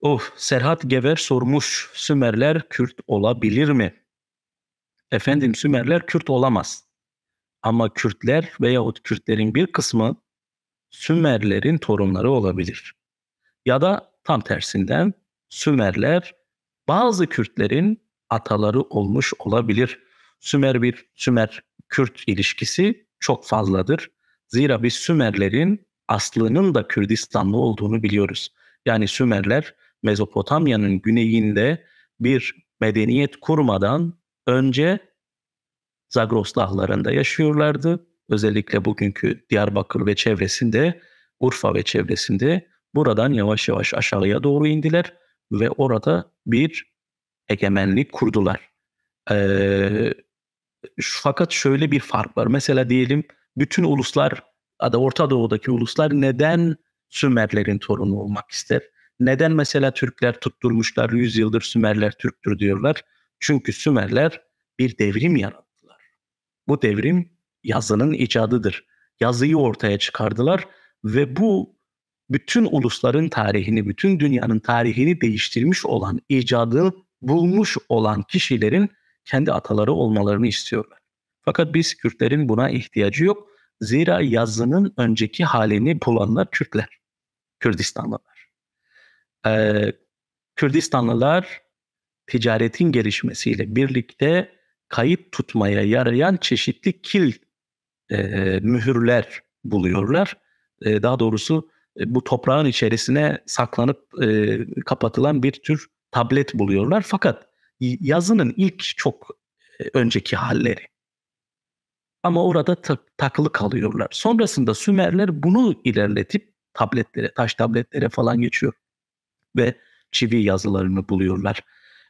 Of, Serhat Gever sormuş. Sümerler Kürt olabilir mi? Efendim Sümerler Kürt olamaz. Ama Kürtler veyahut Kürtlerin bir kısmı Sümerlerin torunları olabilir. Ya da tam tersinden Sümerler bazı Kürtlerin ataları olmuş olabilir. Sümer bir Sümer Kürt ilişkisi çok fazladır. Zira biz Sümerlerin aslının da Kürdistanlı olduğunu biliyoruz. Yani Sümerler Mezopotamya'nın güneyinde bir medeniyet kurmadan önce Zagros dağlarında yaşıyorlardı. Özellikle bugünkü Diyarbakır ve çevresinde, Urfa ve çevresinde buradan yavaş yavaş aşağıya doğru indiler ve orada bir egemenlik kurdular. Ee, fakat şöyle bir fark var. Mesela diyelim bütün uluslar, da Orta Doğu'daki uluslar neden Sümerlerin torunu olmak ister? Neden mesela Türkler tutturmuşlar 100 yıldır Sümerler Türktür diyorlar? Çünkü Sümerler bir devrim yarattılar. Bu devrim yazının icadıdır. Yazıyı ortaya çıkardılar ve bu bütün ulusların tarihini, bütün dünyanın tarihini değiştirmiş olan icadı bulmuş olan kişilerin kendi ataları olmalarını istiyorlar. Fakat biz Kürtlerin buna ihtiyacı yok. Zira yazının önceki halini bulanlar Kürtler, Kürdistanlılar e, Kürdistanlılar ticaretin gelişmesiyle birlikte kayıp tutmaya yarayan çeşitli kil e, mühürler buluyorlar. E, daha doğrusu e, bu toprağın içerisine saklanıp e, kapatılan bir tür tablet buluyorlar. Fakat yazının ilk çok e, önceki halleri. Ama orada ta- takılı kalıyorlar. Sonrasında Sümerler bunu ilerletip tabletlere, taş tabletlere falan geçiyor ve çivi yazılarını buluyorlar.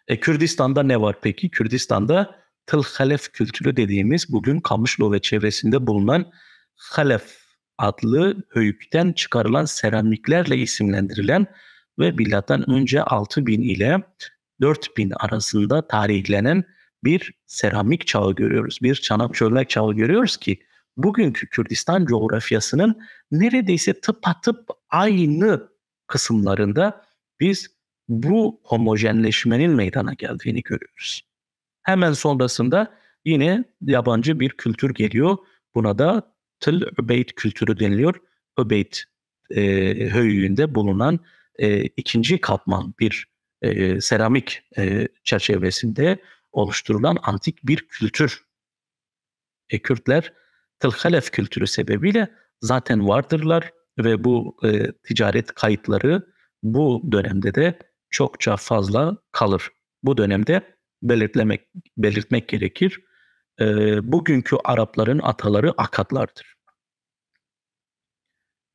E, Kürdistan'da ne var peki? Kürdistan'da Tıl Halef kültürü dediğimiz bugün Kamışlo ve çevresinde bulunan Halef adlı höyükten çıkarılan seramiklerle isimlendirilen ve milattan önce 6000 ile 4000 arasında tarihlenen bir seramik çağı görüyoruz. Bir çanak çömlek çağı görüyoruz ki bugünkü Kürdistan coğrafyasının neredeyse tıpatıp aynı kısımlarında biz bu homojenleşmenin meydana geldiğini görüyoruz. Hemen sonrasında yine yabancı bir kültür geliyor. Buna da Tıl Öbeyt kültürü deniliyor. Öbeyt e, höyüğünde bulunan e, ikinci katman bir e, seramik e, çerçevesinde oluşturulan antik bir kültür. E, Kürtler Tılhalef kültürü sebebiyle zaten vardırlar ve bu e, ticaret kayıtları bu dönemde de çokça fazla kalır. Bu dönemde belirtmek belirtmek gerekir. E, bugünkü Arapların ataları Akatlardır.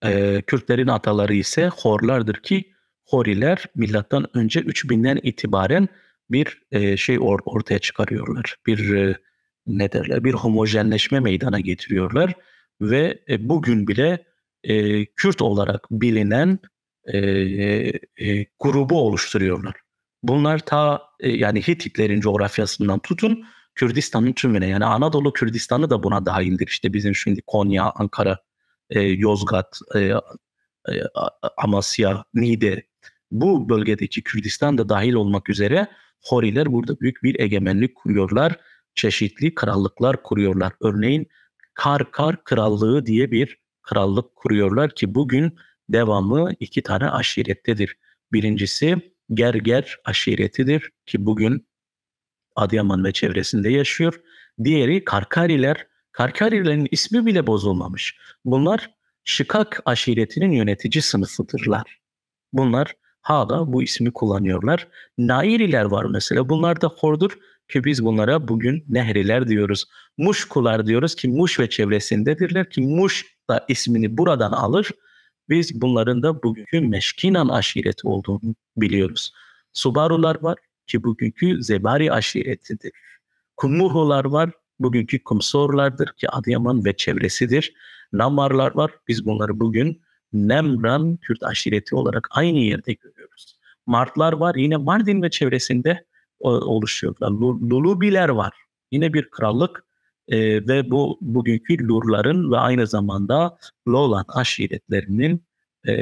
E, Kürtlerin ataları ise Horlardır ki Horiler milattan önce 3000'den itibaren bir e, şey or- ortaya çıkarıyorlar. Bir e, ne derler? Bir homojenleşme meydana getiriyorlar ve e, bugün bile e, Kürt olarak bilinen e, e, grubu oluşturuyorlar. Bunlar ta e, yani Hititlerin coğrafyasından tutun Kürdistan'ın tümüne yani Anadolu Kürdistan'ı da buna dahildir. İşte bizim şimdi Konya, Ankara, e, Yozgat, e, e, Amasya, Niğde bu bölgedeki Kürdistan da dahil olmak üzere Horiler burada büyük bir egemenlik kuruyorlar. Çeşitli krallıklar kuruyorlar. Örneğin Karkar Kar Krallığı diye bir krallık kuruyorlar ki bugün Devamı iki tane aşirettedir. Birincisi Gerger aşiretidir ki bugün Adıyaman ve çevresinde yaşıyor. Diğeri Karkariler. Karkarilerin ismi bile bozulmamış. Bunlar Şıkak aşiretinin yönetici sınıfıdırlar. Bunlar hala bu ismi kullanıyorlar. Nairiler var mesela. Bunlar da hordur ki biz bunlara bugün nehriler diyoruz. Muşkular diyoruz ki Muş ve çevresindedirler ki Muş da ismini buradan alır. Biz bunların da bugünkü Meşkinan aşireti olduğunu biliyoruz. Subarular var ki bugünkü Zebari aşiretidir. Kumuhular var, bugünkü Kumsorlardır ki Adıyaman ve çevresidir. Namarlar var, biz bunları bugün Nemran Kürt aşireti olarak aynı yerde görüyoruz. Martlar var, yine Mardin ve çevresinde oluşuyorlar. Lulubiler var, yine bir krallık e, ve bu bugünkü Lurların ve aynı zamanda Lowland aşiretlerinin e,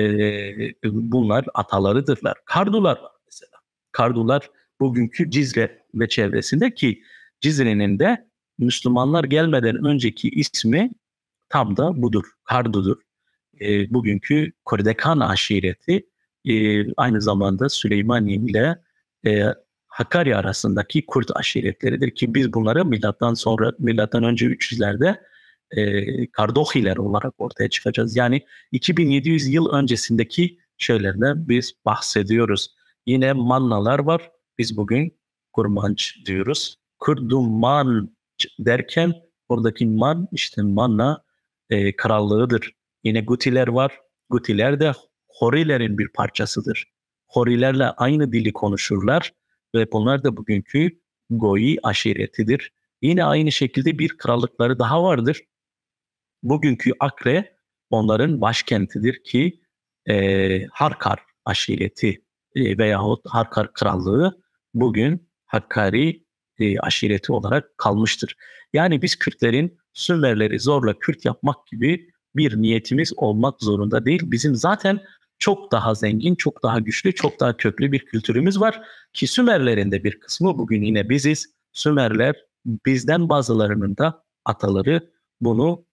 bunlar atalarıdırlar. Kardular var mesela. Kardular bugünkü Cizre ve çevresinde ki Cizre'nin de Müslümanlar gelmeden önceki ismi tam da budur, Kardu'dur. E, bugünkü Kordekan aşireti e, aynı zamanda Süleymaniye ile e, Hakkari arasındaki Kürt aşiretleridir ki biz bunları milattan sonra milattan önce 300'lerde e, Kardohiler olarak ortaya çıkacağız. Yani 2700 yıl öncesindeki şeylerden biz bahsediyoruz. Yine mannalar var. Biz bugün kurmanç diyoruz. Kurduman derken oradaki man işte manna e, krallığıdır. Yine Gutiler var. Gutiler de Horilerin bir parçasıdır. Horilerle aynı dili konuşurlar ve bunlar da bugünkü Goyi aşiretidir. Yine aynı şekilde bir krallıkları daha vardır. Bugünkü Akre onların başkentidir ki e, Harkar aşireti e, veyahut Harkar krallığı bugün Hakkari e, aşireti olarak kalmıştır. Yani biz Kürtlerin Sümerleri zorla Kürt yapmak gibi bir niyetimiz olmak zorunda değil. Bizim zaten çok daha zengin, çok daha güçlü, çok daha köklü bir kültürümüz var ki Sümerlerin de bir kısmı bugün yine biziz. Sümerler bizden bazılarının da ataları bunu